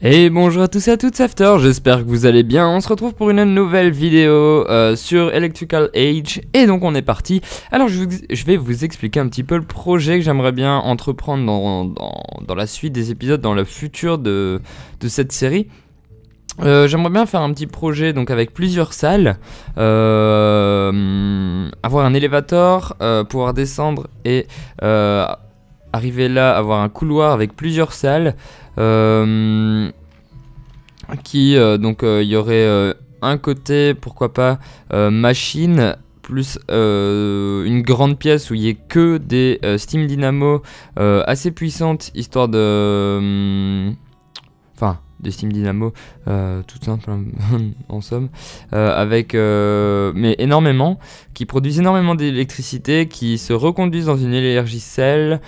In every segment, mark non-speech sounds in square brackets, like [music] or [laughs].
Et bonjour à tous et à toutes, After, j'espère que vous allez bien, on se retrouve pour une nouvelle vidéo euh, sur Electrical Age, et donc on est parti. Alors je, vais vous expliquer un petit peu le projet que j'aimerais bien entreprendre dans, la suite des épisodes, dans le futur de, cette série. Euh, j'aimerais bien faire un petit projet donc avec plusieurs salles, euh, avoir un élévateur, pouvoir descendre et arriver là, avoir un couloir avec plusieurs salles. Euh, qui, euh, donc, euh, il y aurait un côté, pourquoi pas, machine plus une grande pièce où il n'y ait que des Steam Dynamo assez puissantes, histoire de... Hum, enfin, de Steam Dynamo, euh, tout simple hein, [laughs] en somme, euh, avec euh, mais énormément, qui produisent énormément d'électricité, qui se reconduisent dans une énergie cell,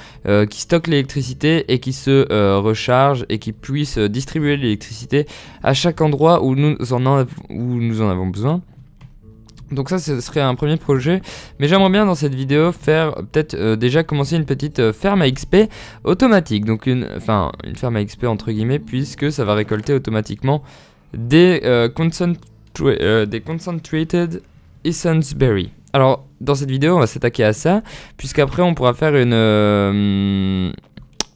qui stocke l'électricité et qui se rechargent et qui puissent distribuer l'électricité à chaque endroit où nous en, où nous en avons besoin. Donc ça, ce serait un premier projet. Mais j'aimerais bien dans cette vidéo faire euh, peut-être euh, déjà commencer une petite euh, ferme à XP automatique. Donc une, enfin, une ferme à XP entre guillemets, puisque ça va récolter automatiquement des, concentrated essence berry. Alors dans cette vidéo, on va s'attaquer à ça, puisqu'après on pourra faire une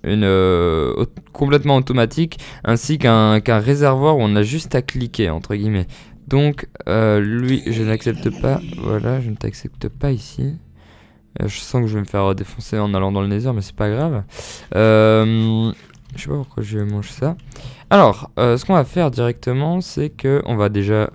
une, complètement automatique ainsi qu'un réservoir où on a juste à cliquer entre guillemets donc, euh, lui, je n'accepte pas. Voilà, je ne t'accepte pas ici. Euh, je sens que je vais me faire défoncer en allant dans le nether, mais c'est pas grave. Euh, je sais pas pourquoi je mange ça. Alors, ce qu'on va faire directement, c'est que on va déjà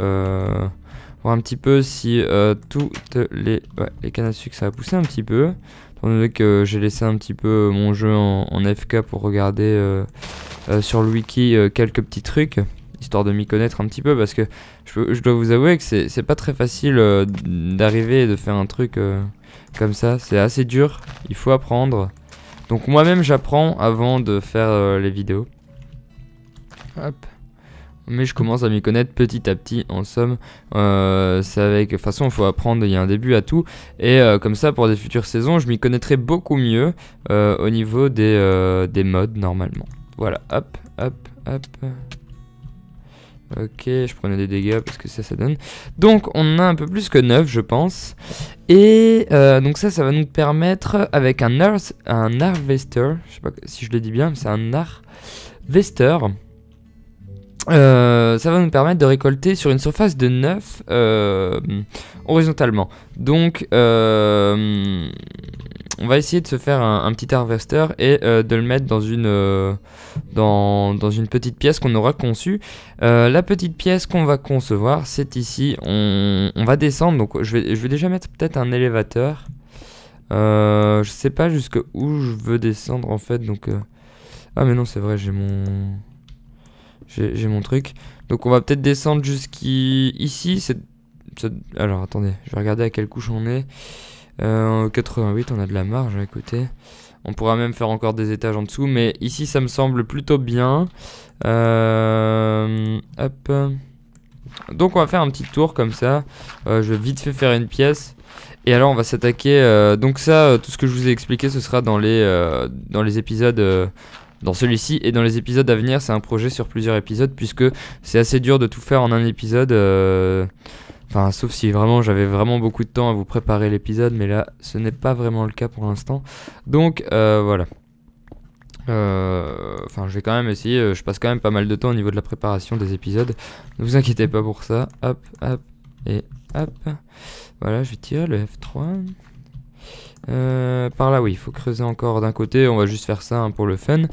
voir un petit peu si toutes les, les cannes à sucre, ça va pousser un petit peu. Étant donné que j'ai laissé un petit peu mon jeu en FK pour regarder sur le wiki quelques petits trucs histoire de m'y connaître un petit peu, parce que je, dois vous avouer que c'est pas très facile euh, d'arriver et de faire un truc euh, comme ça. C'est assez dur, il faut apprendre. Donc moi-même j'apprends avant de faire euh, les vidéos. Hop mais je commence à m'y connaître petit à petit en somme c'est avec de toute façon il faut apprendre il y a un début à tout et comme ça pour des futures saisons je m'y connaîtrai beaucoup mieux au niveau des, des modes normalement voilà hop hop hop Ok, je prenais des dégâts parce que ça, ça donne. Donc, on a un peu plus que 9, je pense. Et euh, donc ça, ça va nous permettre, avec un, Arvester, un Harvester, je sais pas si je le dis bien, mais c'est un Arvester. Euh, ça va nous permettre de récolter sur une surface de 9 euh, horizontalement. Donc, on va essayer de se faire un, petit harvester et euh, de le mettre dans une, euh, dans, une petite pièce qu'on aura conçue. Euh, la petite pièce qu'on va concevoir, c'est ici. On, va descendre, donc je vais, déjà mettre peut-être un élévateur. je sais pas jusqu'où où je veux descendre en fait, donc... Ah mais non, c'est vrai, j'ai mon... J'ai mon truc. Donc on va peut-être descendre jusqu'ici. Alors attendez, je vais regarder à quelle couche on est. Euh, 88, on a de la marge à hein, côté. On pourra même faire encore des étages en dessous. Mais ici, ça me semble plutôt bien. Euh, hop. Donc on va faire un petit tour comme ça. Euh, je vais vite fait faire une pièce. Et alors on va s'attaquer. Euh, donc ça, tout ce que je vous ai expliqué, ce sera dans les, dans les épisodes dans celui-ci et dans les épisodes à venir. C'est un projet sur plusieurs épisodes puisque c'est assez dur de tout faire en un épisode. Enfin, sauf si vraiment j'avais vraiment beaucoup de temps à vous préparer l'épisode, mais là, ce n'est pas vraiment le cas pour l'instant. Donc, euh, voilà. Euh, enfin, je vais quand même essayer. Euh, je passe quand même pas mal de temps au niveau de la préparation des épisodes. Ne vous inquiétez pas pour ça. Hop, hop, et hop. Voilà, je vais tirer le F3. Euh, par là, oui, il faut creuser encore d'un côté. On va juste faire ça hein, pour le fun.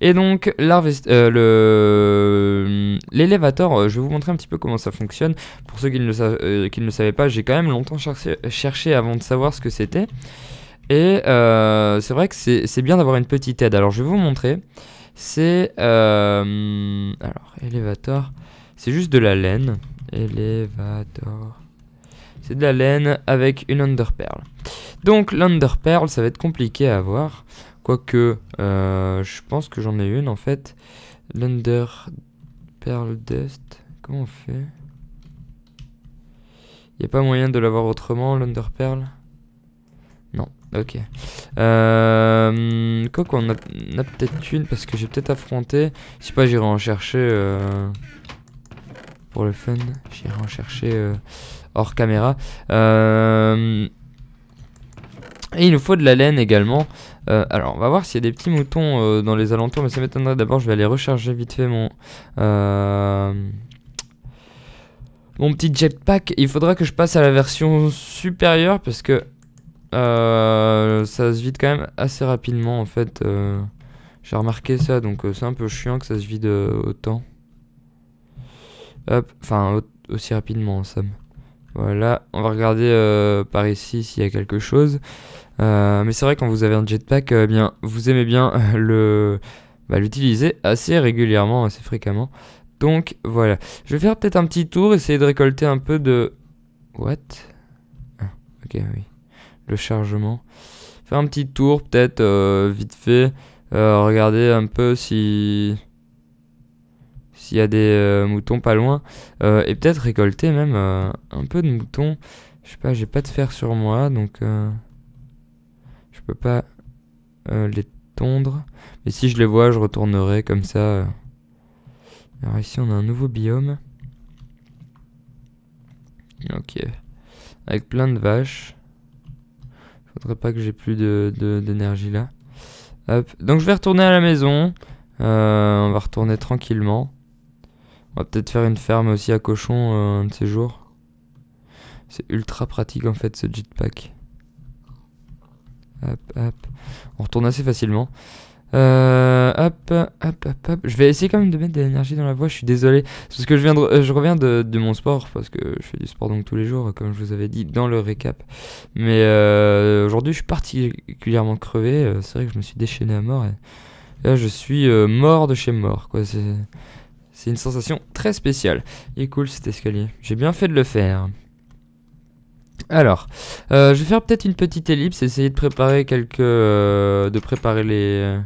Et donc, euh, euh, l'élévator, le je vais vous montrer un petit peu comment ça fonctionne. Pour ceux qui ne le, qui ne savaient pas, j'ai quand même longtemps cherché, avant de savoir ce que c'était. Et c'est vrai que c'est bien d'avoir une petite aide. Alors, je vais vous montrer. C'est... alors, élévateur. C'est juste de la laine. Élévateur. C'est de la laine avec une underpearl. Donc l'underpearl, ça va être compliqué à avoir. Quoique, euh, je pense que j'en ai une en fait. perle dust. Comment on fait Il a pas moyen de l'avoir autrement, l'underpearl. Non, ok. Euh, quoi qu'on a, peut-être une parce que j'ai peut-être affronté. Je sais pas, j'irai en chercher. Euh, pour le fun, j'irai en chercher hors caméra. Euh, et il nous faut de la laine également. Euh, alors, on va voir s'il y a des petits moutons euh, dans les alentours, mais ça m'étonnerait. D'abord, je vais aller recharger vite fait mon... mon petit jetpack. Il faudra que je passe à la version supérieure, parce que... ça se vide quand même assez rapidement, en fait. J'ai remarqué ça, donc c'est un peu chiant que ça se vide autant. Hop, enfin, aussi rapidement, en somme. Voilà, on va regarder euh, par ici s'il y a quelque chose. Euh, mais c'est vrai quand vous avez un jetpack, euh, eh bien, vous aimez bien le bah, l'utiliser assez régulièrement, assez fréquemment. Donc voilà, je vais faire peut-être un petit tour, essayer de récolter un peu de... What ah, Ok, oui. Le chargement. Faire un petit tour peut-être vite fait. regarder un peu si s'il y a des euh, moutons pas loin. Euh, et peut-être récolter même euh, un peu de moutons. Je sais pas, j'ai pas de fer sur moi, donc je peux pas les tondre. Mais si je les vois, je retournerai comme ça. Alors ici, on a un nouveau biome. Ok. Avec plein de vaches. Faudrait pas que j'ai plus d'énergie de, D'énergie là. Donc je vais retourner à la maison. on va retourner tranquillement. On va peut-être faire une ferme aussi à cochon euh, un de ces jours. C'est ultra pratique en fait ce jetpack. Hop, hop. On retourne assez facilement. Euh, hop, hop, hop, hop. Je vais essayer quand même de mettre de l'énergie dans la voix, je suis désolé. Parce que je, viens de, euh, je reviens de, mon sport, parce que je fais du sport donc tous les jours, comme je vous avais dit dans le récap. Mais aujourd'hui, je suis particulièrement crevé. C'est vrai que je me suis déchaîné à mort. Et là, je suis mort de chez mort, quoi. C'est c'est une sensation très spéciale. Il est cool cet escalier. J'ai bien fait de le faire. Alors, euh, je vais faire peut-être une petite ellipse, essayer de préparer quelques... Euh, de préparer les,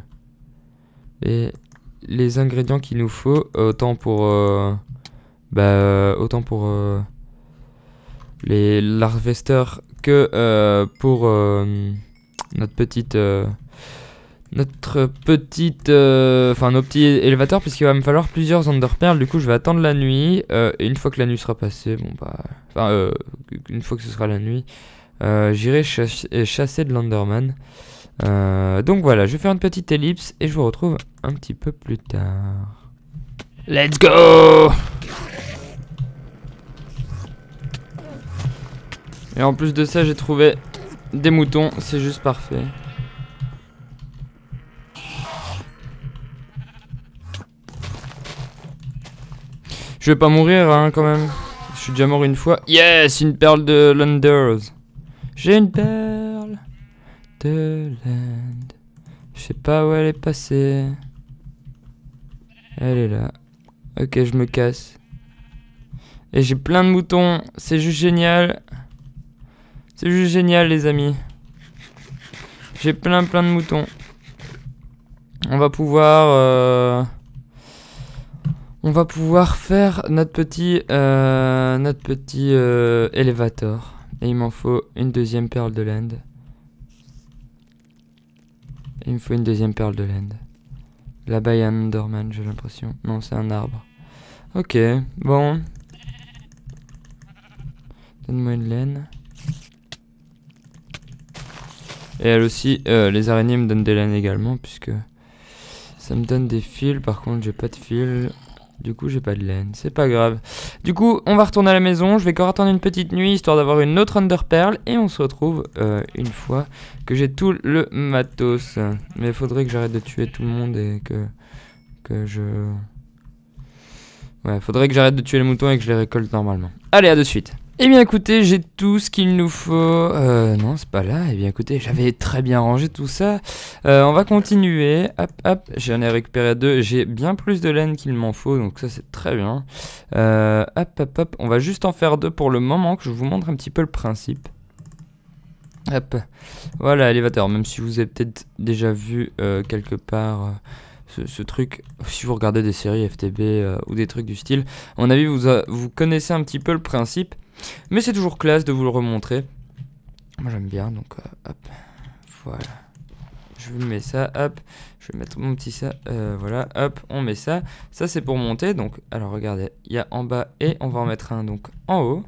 les, les... ingrédients qu'il nous faut, autant pour... Euh, bah, autant pour... les L'harvester que pour notre petite notre petite, euh, enfin nos petits élévateurs, puisqu'il va me falloir plusieurs underperles. Du coup, je vais attendre la nuit. Euh, et une fois que la nuit sera passée, bon bah, enfin, euh, une fois que ce sera la nuit, j'irai chasser de l'Underman. donc voilà, je vais faire une petite ellipse et je vous retrouve un petit peu plus tard. Let's go Et en plus de ça, j'ai trouvé des moutons, c'est juste parfait. Je vais pas mourir, hein, quand même. Je suis déjà mort une fois. Yes, une perle de Landers. J'ai une perle de Land. Je sais pas où elle est passée. Elle est là. Ok, je me casse. Et j'ai plein de moutons. C'est juste génial. C'est juste génial, les amis. J'ai plein plein de moutons. On va pouvoir... Euh, on va pouvoir faire notre petit, euh, notre petit euh, Et il m'en faut une deuxième perle de laine. Il me faut une deuxième perle de land. Là-bas, il y a un Enderman, j'ai l'impression. Non, c'est un arbre. Ok, bon. Donne-moi une laine. Et elle aussi, euh, les araignées me donnent des laines également, puisque ça me donne des fils. Par contre, j'ai pas de fils. Du coup, j'ai pas de laine, c'est pas grave. Du coup, on va retourner à la maison, je vais encore attendre une petite nuit, histoire d'avoir une autre Underpearl, et on se retrouve euh, une fois que j'ai tout le matos. Mais il faudrait que j'arrête de tuer tout le monde et que, que je... Ouais, faudrait que j'arrête de tuer les moutons et que je les récolte normalement. Allez, à de suite eh bien écoutez, j'ai tout ce qu'il nous faut. Euh, non, c'est pas là. et eh bien écoutez, j'avais très bien rangé tout ça. Euh, on va continuer. Hop, hop, j'en ai récupéré deux. J'ai bien plus de laine qu'il m'en faut, donc ça c'est très bien. Euh, hop, hop, hop. On va juste en faire deux pour le moment, que je vous montre un petit peu le principe. Hop. Voilà, élévateur. Même si vous avez peut-être déjà vu quelque part... Ce, truc, si vous regardez des séries FTB ou des trucs du style, à mon avis, vous connaissez un petit peu le principe. Mais c'est toujours classe de vous le remontrer. Moi j'aime bien, donc euh, hop, voilà. Je mets ça, hop, je vais mettre mon petit ça, euh, voilà, hop, on met ça. Ça c'est pour monter, donc, alors regardez, il y a en bas et on va en mettre un donc en haut,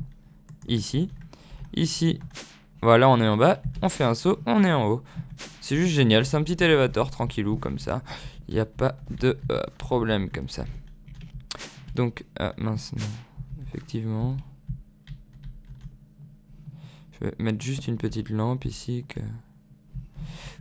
ici. Ici, voilà, on est en bas, on fait un saut, on est en haut. C'est juste génial, c'est un petit élévateur tranquillou comme ça. Il n'y a pas de euh, problème comme ça. Donc, ah, mince, non. effectivement... Euh, mettre juste une petite lampe ici que...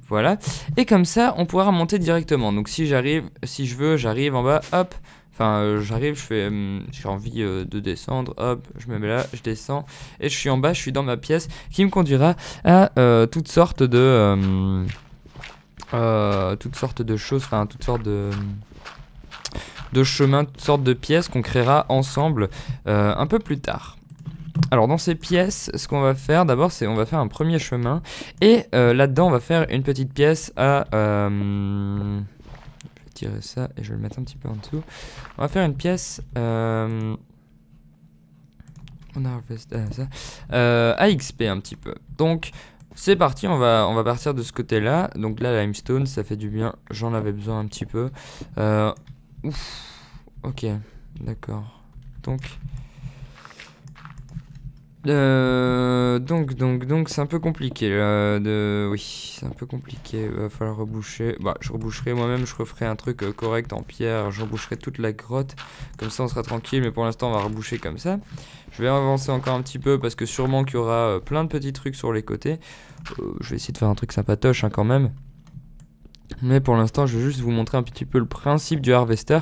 Voilà. Et comme ça, on pourra remonter directement. Donc si j'arrive, si je veux, j'arrive en bas, hop. Enfin, euh, j'arrive, je fais, hum, j'ai envie euh, de descendre, hop, je me mets là, je descends. Et je suis en bas, je suis dans ma pièce qui me conduira à toutes sortes de... Hum, toutes sortes de choses, enfin, toutes sortes de de chemins, toutes sortes de pièces qu'on créera ensemble un peu plus tard. Alors dans ces pièces, ce qu'on va faire d'abord, c'est on va faire un premier chemin. Et euh, là-dedans, on va faire une petite pièce à... Euh, je vais tirer ça et je vais le mettre un petit peu en dessous. On va faire une pièce... Euh, on a ça, à XP un petit peu. Donc c'est parti, on va, on va partir de ce côté-là. Donc là, la limestone, ça fait du bien. J'en avais besoin un petit peu. ouf, ok, d'accord. Donc... Euh, donc, donc, donc, c'est un peu compliqué. de... Oui, c'est un peu compliqué. va falloir reboucher. Bah, je reboucherai moi-même. Je referai un truc euh, correct en pierre. Je reboucherai toute la grotte. Comme ça, on sera tranquille. Mais pour l'instant, on va reboucher comme ça. Je vais avancer encore un petit peu parce que sûrement qu'il y aura euh, plein de petits trucs sur les côtés. je vais essayer de faire un truc sympatoche hein, quand même. Mais pour l'instant, je vais juste vous montrer un petit peu le principe du harvester.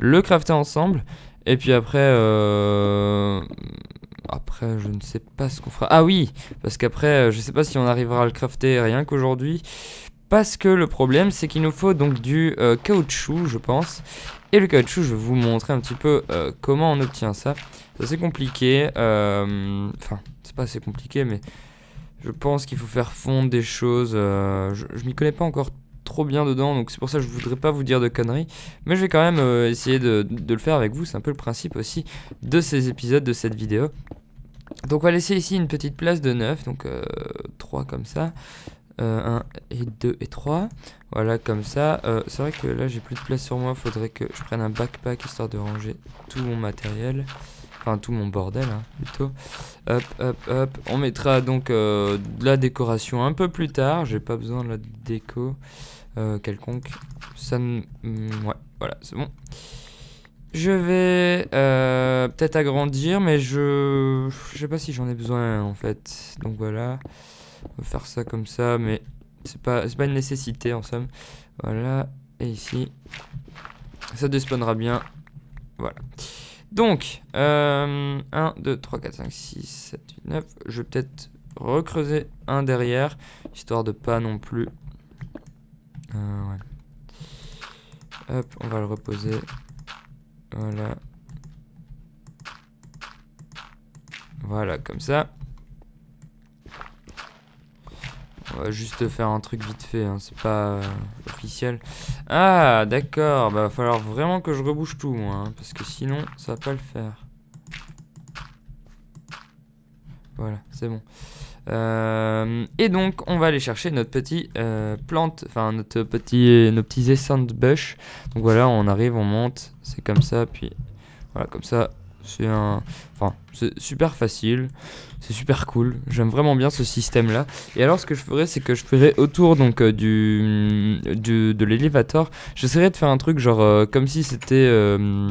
Le crafter ensemble. Et puis après... Euh après, je ne sais pas ce qu'on fera. Ah oui, parce qu'après, euh, je ne sais pas si on arrivera à le crafter rien qu'aujourd'hui. Parce que le problème, c'est qu'il nous faut donc du euh, caoutchouc, je pense. Et le caoutchouc, je vais vous montrer un petit peu euh, comment on obtient ça. C'est assez compliqué. Enfin, c'est pas assez compliqué, mais je pense qu'il faut faire fondre des choses. je m'y connais pas encore trop bien dedans, donc c'est pour ça que je voudrais pas vous dire de conneries, mais je vais quand même euh, essayer de, le faire avec vous, c'est un peu le principe aussi de ces épisodes, de cette vidéo. Donc on va laisser ici une petite place de 9, donc 3 euh, comme ça, 1 euh, et 2 et 3, voilà comme ça. c'est vrai que là j'ai plus de place sur moi, faudrait que je prenne un backpack histoire de ranger tout mon matériel. Enfin, tout mon bordel, hein, plutôt. Hop, hop, hop. On mettra donc euh, la décoration un peu plus tard. J'ai pas besoin de la déco euh, quelconque. Ça mm, Ouais, voilà, c'est bon. Je vais euh, peut-être agrandir, mais je... Je sais pas si j'en ai besoin, en fait. Donc voilà. On va faire ça comme ça, mais c'est pas, pas une nécessité, en somme. Voilà, et ici. Ça despawnera bien. Voilà. Donc, 1, 2, 3, 4, 5, 6, 7, 8, 9. Je vais peut-être recreuser un derrière, histoire de pas non plus. Euh, Hop, on va le reposer. Voilà. Voilà, comme ça. On va juste faire un truc vite fait, hein, c'est pas euh, officiel. Ah, d'accord, bah va falloir vraiment que je rebouche tout, moi, hein, parce que sinon, ça va pas le faire. Voilà, c'est bon. Euh, et donc, on va aller chercher notre petit euh, plante, enfin, notre petit, nos petits essence bush. Donc voilà, on arrive, on monte, c'est comme ça, puis voilà, comme ça, c'est un... Enfin, c'est super facile, c'est super cool, j'aime vraiment bien ce système-là. Et alors ce que je ferais, c'est que je ferais autour donc euh, du, de l'élévateur, j'essaierais de faire un truc genre euh, comme si c'était... Euh,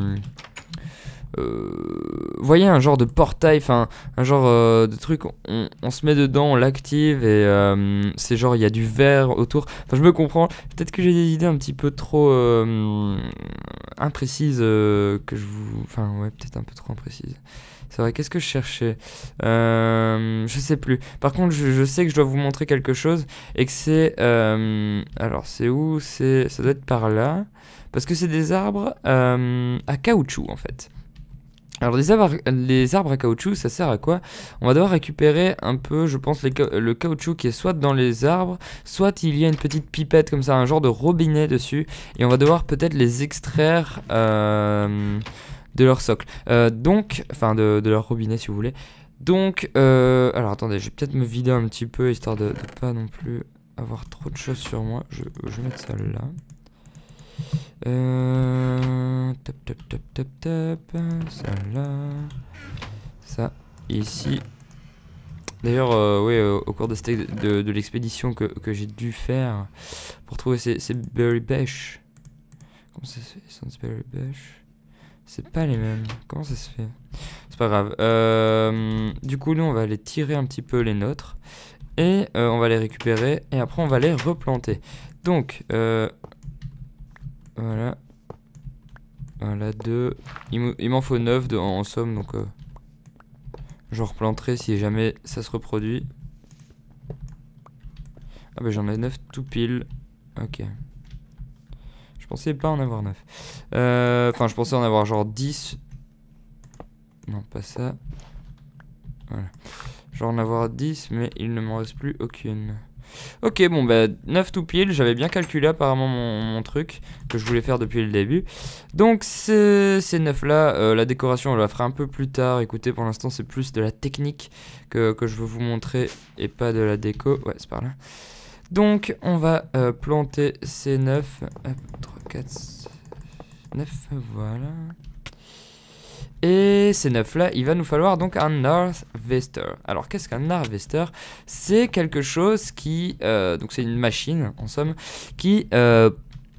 euh, voyez un genre de portail, enfin un genre euh, de truc, on, se met dedans, on l'active et euh, c'est genre il y a du verre autour. Enfin je me comprends, peut-être que j'ai des idées un petit peu trop euh, imprécises que je vous... Enfin ouais peut-être un peu trop imprécises. C'est vrai, qu'est-ce que je cherchais Je sais plus. Par contre je, je, sais que je dois vous montrer quelque chose et que c'est... alors c'est où c'est Ça doit être par là. Parce que c'est des arbres à caoutchouc en fait. Alors les arbres, les arbres à caoutchouc, ça sert à quoi On va devoir récupérer un peu, je pense, le caoutchouc qui est soit dans les arbres, soit il y a une petite pipette comme ça, un genre de robinet dessus, et on va devoir peut-être les extraire euh, de leur socle. Euh, donc, enfin de, leur robinet si vous voulez. Donc, euh, alors attendez, je vais peut-être me vider un petit peu, histoire de, ne pas non plus avoir trop de choses sur moi. Je, je vais mettre ça là. Euh, top, top, top, top, top. Ça là. Ça ici. D'ailleurs, euh, oui, euh, au cours de, de, l'expédition que, j'ai dû faire pour trouver ces, berry bush. Comment ça se fait berry C'est pas les mêmes. Comment ça se fait C'est pas grave. Euh, du coup, nous, on va aller tirer un petit peu les nôtres. Et on va les récupérer. Et après, on va les replanter. Donc, euh... Voilà. Voilà, 2. Il m'en faut 9 en, somme, donc euh, je replanterai si jamais ça se reproduit. Ah bah j'en ai 9 tout pile. Ok. Je pensais pas en avoir 9. Euh, enfin, je pensais en avoir genre 10. Non, pas ça. Voilà. Genre en avoir 10, mais il ne m'en reste plus aucune. Ok, bon, bah, 9 tout pile. J'avais bien calculé apparemment mon, truc que je voulais faire depuis le début. Donc, ces 9-là, euh, la décoration, on la fera un peu plus tard. Écoutez, pour l'instant, c'est plus de la technique que, je veux vous montrer et pas de la déco. Ouais, c'est par là. Donc, on va euh, planter ces 9. 3, 4, 9, voilà. Et ces 9 là, il va nous falloir donc un Vester. Alors qu'est-ce qu'un Vester C'est quelque chose qui, euh, donc c'est une machine en somme, qui euh,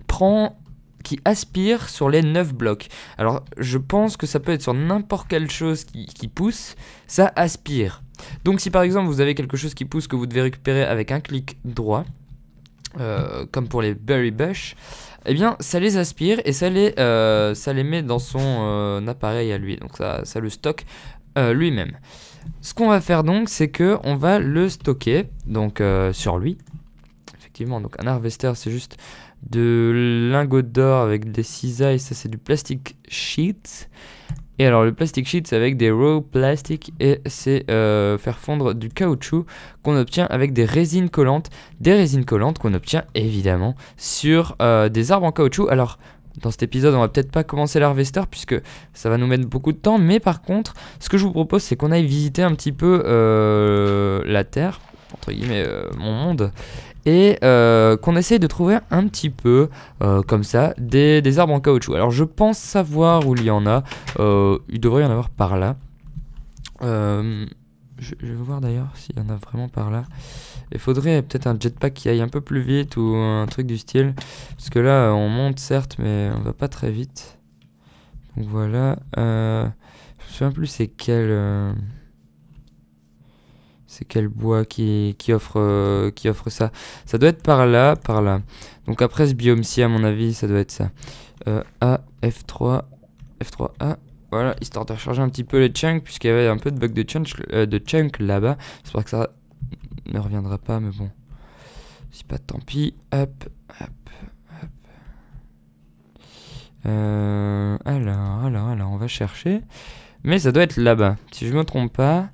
prend qui aspire sur les 9 blocs. Alors je pense que ça peut être sur n'importe quelle chose qui, pousse, ça aspire. Donc si par exemple vous avez quelque chose qui pousse que vous devez récupérer avec un clic droit, euh, comme pour les berry bush, eh bien, ça les aspire et ça les, euh, ça les met dans son euh, appareil à lui. Donc, ça, ça le stocke euh, lui-même. Ce qu'on va faire donc, c'est que on va le stocker donc sur lui. Effectivement, donc un harvester, c'est juste de lingots d'or avec des cisailles. Ça, c'est du plastic sheet. Et alors le plastic sheet c'est avec des raw plastic et c'est euh, faire fondre du caoutchouc qu'on obtient avec des résines collantes, des résines collantes qu'on obtient évidemment sur euh, des arbres en caoutchouc. Alors dans cet épisode, on va peut-être pas commencer l'harvester puisque ça va nous mettre beaucoup de temps, mais par contre, ce que je vous propose c'est qu'on aille visiter un petit peu euh, la terre, entre guillemets mon monde et euh, qu'on essaye de trouver un petit peu, euh, comme ça, des, arbres en caoutchouc. Alors je pense savoir où il y en a, euh, il devrait y en avoir par là. je, je vais voir d'ailleurs s'il y en a vraiment par là. Il faudrait peut-être un jetpack qui aille un peu plus vite ou un truc du style. Parce que là, on monte certes, mais on va pas très vite. Donc voilà. je me souviens plus c'est quel... C'est quel bois qui, offre, euh, qui offre ça Ça doit être par là, par là. Donc après ce biome-ci, à mon avis, ça doit être ça. Euh, A, F3, F3A. Voilà, histoire de recharger un petit peu les chunks, puisqu'il y avait un peu de bug de chunk, euh, là-bas. J'espère que ça ne reviendra pas, mais bon. Si pas, tant pis. Hop, hop, hop. alors, alors, alors, on va chercher. Mais ça doit être là-bas. Si je ne me trompe pas...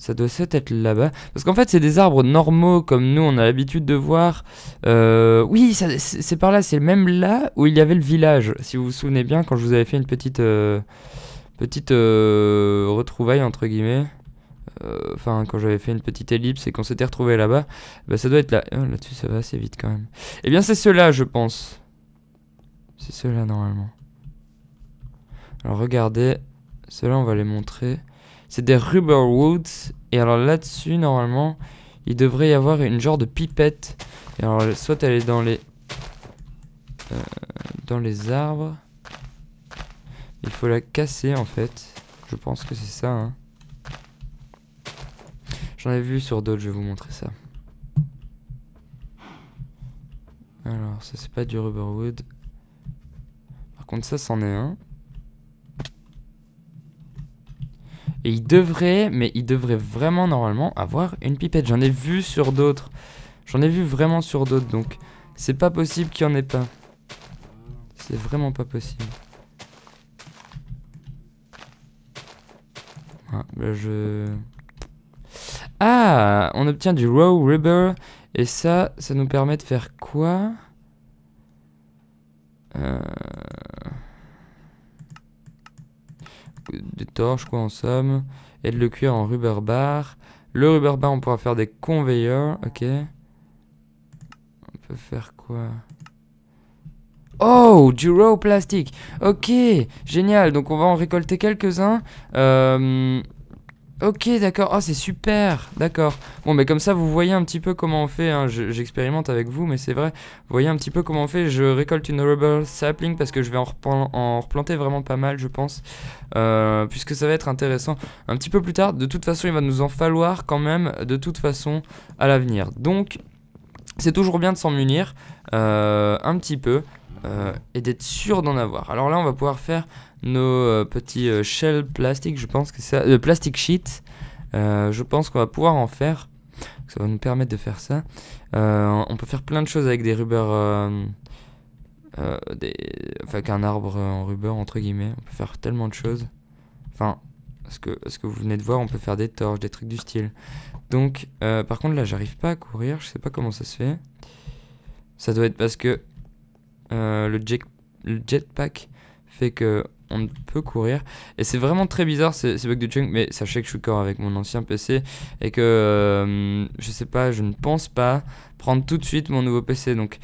Ça doit être là-bas. Parce qu'en fait, c'est des arbres normaux, comme nous, on a l'habitude de voir. Euh, oui, c'est par là. C'est même là où il y avait le village. Si vous vous souvenez bien, quand je vous avais fait une petite... Euh, petite euh, retrouvaille, entre guillemets. Enfin, quand j'avais fait une petite ellipse et qu'on s'était retrouvé là-bas. Bah, ça doit être là. Oh, là-dessus, ça va assez vite, quand même. Eh bien, c'est cela, je pense. C'est cela, normalement. Alors, regardez. Cela, on va les montrer. C'est des rubber woods. Et alors là-dessus, normalement, il devrait y avoir une genre de pipette. Et alors, soit elle est dans les... Euh, dans les arbres. Il faut la casser, en fait. Je pense que c'est ça. Hein. J'en ai vu sur d'autres, je vais vous montrer ça. Alors, ça, c'est pas du rubber wood. Par contre, ça, c'en est un. Et il devrait, mais il devrait vraiment normalement avoir une pipette. J'en ai vu sur d'autres. J'en ai vu vraiment sur d'autres, donc c'est pas possible qu'il n'y en ait pas. C'est vraiment pas possible. Ah, bah, je... Ah On obtient du Raw river et ça, ça nous permet de faire quoi Euh des torches, quoi, en somme. Et de le cuire en rubber bar. Le rubber bar, on pourra faire des conveilleurs, ok. On peut faire quoi Oh, du raw plastique. Ok, génial. Donc on va en récolter quelques-uns. Euh... Ok, d'accord. Oh, c'est super. D'accord. Bon, mais comme ça, vous voyez un petit peu comment on fait. Hein. J'expérimente avec vous, mais c'est vrai. Vous voyez un petit peu comment on fait. Je récolte une horrible sapling parce que je vais en, replanter vraiment pas mal, je pense. Euh, puisque ça va être intéressant un petit peu plus tard. De toute façon, il va nous en falloir quand même, de toute façon, à l'avenir. Donc, c'est toujours bien de s'en munir euh, un petit peu. Euh, et d'être sûr d'en avoir. Alors là, on va pouvoir faire nos euh, petits euh, shells plastiques je pense que ça, le euh, plastique sheet. je pense qu'on va pouvoir en faire. Ça va nous permettre de faire ça. on peut faire plein de choses avec des rubers. Euh, des... enfin arbre en rubber entre guillemets on peut faire tellement de choses enfin ce que ce que vous venez de voir on peut faire des torches des trucs du style donc par contre là j'arrive pas à courir je sais pas comment ça se fait ça doit être parce que le, jet, le jetpack fait que on peut courir. Et c'est vraiment très bizarre ces, ces bugs de chunk mais sachez que je suis encore avec mon ancien PC et que euh, je sais pas, je ne pense pas prendre tout de suite mon nouveau PC. Donc,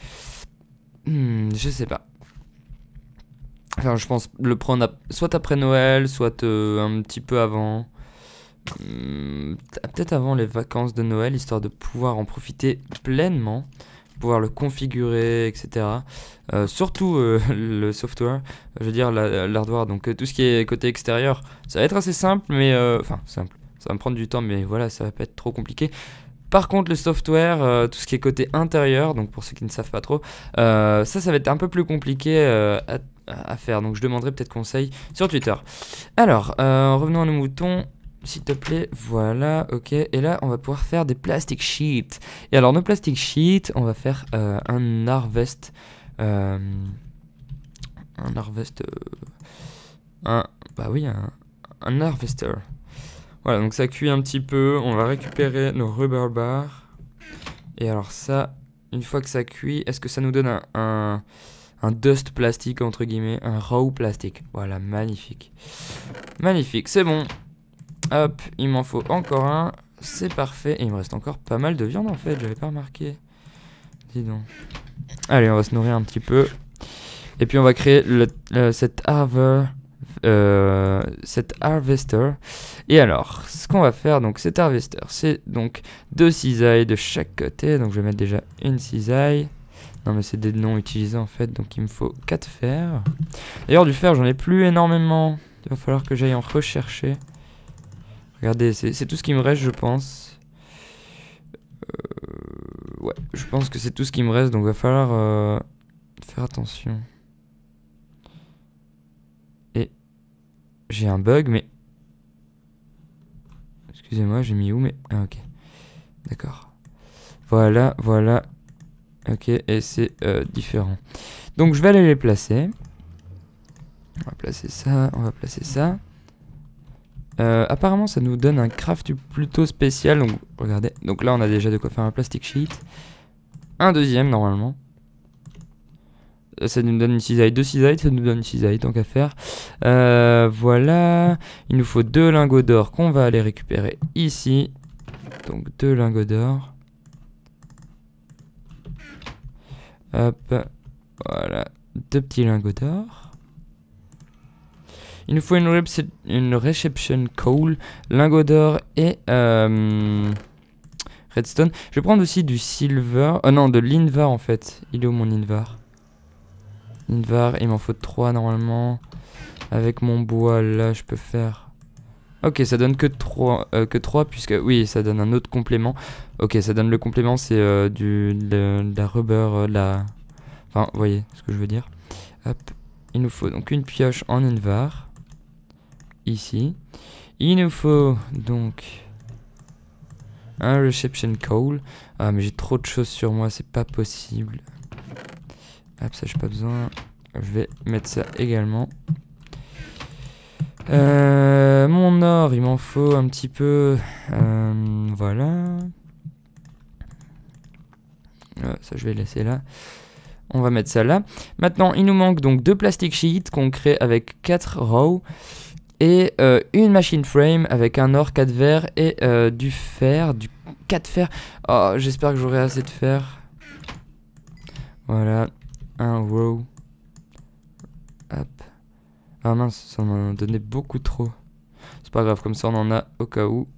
je hmm, je sais pas. Enfin, je pense le prendre soit après Noël, soit euh, un petit peu avant. Hmm, peut-être avant les vacances de Noël, histoire de pouvoir en profiter pleinement pouvoir le configurer, etc. Euh, surtout euh, [laughs] le software, je veux dire l'hardware, donc euh, tout ce qui est côté extérieur, ça va être assez simple, mais enfin simple, ça va me prendre du temps, mais voilà, ça va pas être trop compliqué. Par contre, le software, tout ce qui est côté intérieur, donc pour ceux qui ne savent pas trop, ça, ça va être un peu plus compliqué à, faire. Donc, je demanderai peut-être conseil sur Twitter. Alors, revenons à nos moutons s'il te plaît. Voilà, ok. Et là, on va pouvoir faire des plastic sheets. Et alors, nos plastic sheets, on va faire euh, un harvest. Euh, un harvest. Euh, un, bah oui, un, un harvester. Voilà, donc ça cuit un petit peu. On va récupérer nos rubber bars. Et alors ça, une fois que ça cuit, est-ce que ça nous donne un, un, dust plastique, entre guillemets, un raw plastique Voilà, magnifique. Magnifique, c'est bon. Hop, il m'en faut encore un. C'est parfait. Et il me reste encore pas mal de viande en fait, j'avais pas remarqué. Dis donc. Allez, on va se nourrir un petit peu. Et puis on va créer le, cette, euh, cette harvester. Et alors, ce qu'on va faire, donc cet harvester, c'est donc deux cisailles de chaque côté. Donc je vais mettre déjà une cisaille. Non mais c'est des noms utilisés en fait, donc il me faut quatre fers. D'ailleurs du fer j'en ai plus énormément. Il va falloir que j'aille en rechercher. Regardez, c'est tout ce qui me reste, je pense. Euh, ouais, je pense que c'est tout ce qui me reste, donc il va falloir euh, faire attention. Et j'ai un bug, mais... Excusez-moi, j'ai mis où, mais... Ah, ok. D'accord. Voilà, voilà. Ok, et c'est euh, différent. Donc je vais aller les placer. On va placer ça, on va placer ça. Euh, apparemment, ça nous donne un craft plutôt spécial. Donc, regardez. Donc là, on a déjà de quoi faire un plastic sheet. Un deuxième, normalement. Euh, ça nous donne une cisaille. Deux cisailles, ça nous donne une cisaille, tant qu'à faire. Euh, voilà. Il nous faut deux lingots d'or qu'on va aller récupérer ici. Donc, deux lingots d'or. Hop. Voilà. Deux petits lingots d'or. Il nous faut une, Reception Coal, lingot d'or et euh, Redstone. Je vais prendre aussi du Silver. Oh non, de l'Invar en fait. Il est où mon Invar Invar, il m'en faut 3 normalement. Avec mon bois là, je peux faire. Ok, ça donne que 3, euh, que 3 puisque. Oui, ça donne un autre complément. Ok, ça donne le complément, c'est du de, la rubber, la. Enfin, vous voyez ce que je veux dire. Hop. Il nous faut donc une pioche en Invar ici. Il nous faut donc un reception call. Ah mais j'ai trop de choses sur moi, c'est pas possible. Hop, ça j'ai pas besoin. Je vais mettre ça également. Euh, mon or, il m'en faut un petit peu. Euh, voilà. Ah, ça je vais laisser là. On va mettre ça là. Maintenant, il nous manque donc deux plastic sheets qu'on crée avec 4 rows et euh, une machine frame avec un or, 4 verres et euh, du fer, du 4 fer. Oh, j'espère que j'aurai assez de fer. Voilà, un row Hop. Ah mince, ça m'en a donné beaucoup trop. C'est pas grave, comme ça on en a au cas où.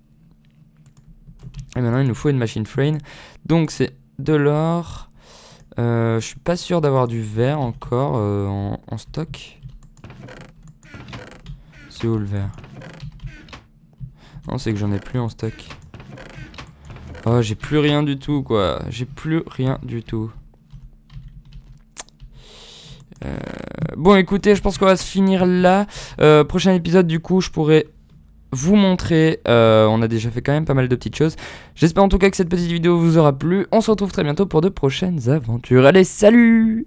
Et maintenant il nous faut une machine frame. Donc c'est de l'or. Euh, je suis pas sûr d'avoir du verre encore en stock. C'est où le verre Non, c'est que j'en ai plus en stock. Oh, j'ai plus rien du tout, quoi. J'ai plus rien du tout. Euh, bon, écoutez, je pense qu'on va se finir là. Euh, prochain épisode, du coup, je pourrais vous montrer. Euh, on a déjà fait quand même pas mal de petites choses. J'espère en tout cas que cette petite vidéo vous aura plu. On se retrouve très bientôt pour de prochaines aventures. Allez, salut